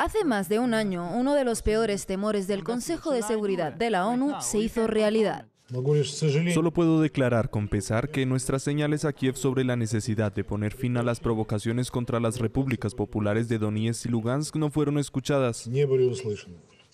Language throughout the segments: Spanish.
Hace más de un año, uno de los peores temores del Consejo de Seguridad de la ONU se hizo realidad. Solo puedo declarar con pesar que nuestras señales a Kiev sobre la necesidad de poner fin a las provocaciones contra las repúblicas populares de Donetsk y Lugansk no fueron escuchadas.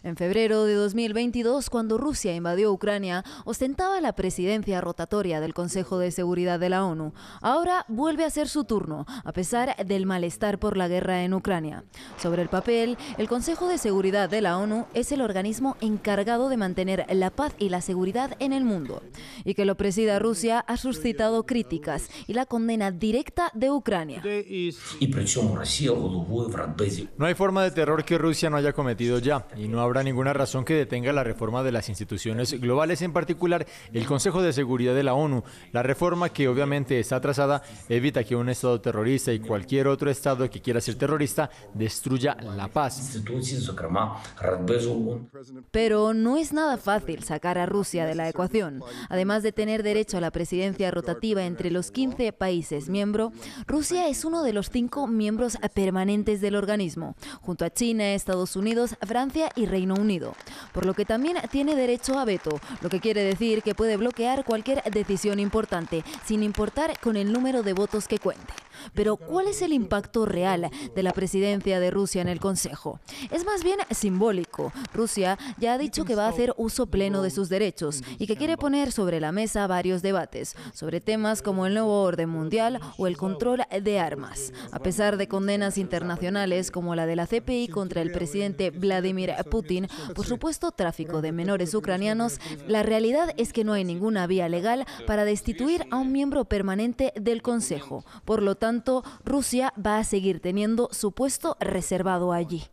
En febrero de 2022, cuando Rusia invadió Ucrania, ostentaba la presidencia rotatoria del Consejo de Seguridad de la ONU. Ahora vuelve a ser su turno, a pesar del malestar por la guerra en Ucrania. Sobre el papel, el Consejo de Seguridad de la ONU es el organismo encargado de mantener la paz y la seguridad en el mundo. Y que lo presida Rusia ha suscitado críticas y la condena directa de Ucrania. No hay forma de terror que Rusia no haya cometido ya, y no ninguna razón que detenga la reforma de las instituciones globales, en particular el Consejo de Seguridad de la ONU. La reforma, que obviamente está atrasada, evita que un Estado terrorista y cualquier otro Estado que quiera ser terrorista destruya la paz. Pero no es nada fácil sacar a Rusia de la ecuación. Además de tener derecho a la presidencia rotativa entre los 15 países miembros, Rusia es uno de los cinco miembros permanentes del organismo, junto a China, Estados Unidos, Francia y Reino Unido, por lo que también tiene derecho a veto, lo que quiere decir que puede bloquear cualquier decisión importante, sin importar con el número de votos que cuente. Pero ¿cuál es el impacto real de la presidencia de Rusia en el Consejo? Es más bien simbólico. Rusia ya ha dicho que va a hacer uso pleno de sus derechos y que quiere poner sobre la mesa varios debates sobre temas como el nuevo orden mundial o el control de armas. A pesar de condenas internacionales como la de la CPI contra el presidente Vladimir Putin, por supuesto tráfico de menores ucranianos, la realidad es que no hay ninguna vía legal para destituir a un miembro permanente del Consejo. Por lo tanto, Rusia va a seguir teniendo su puesto reservado allí.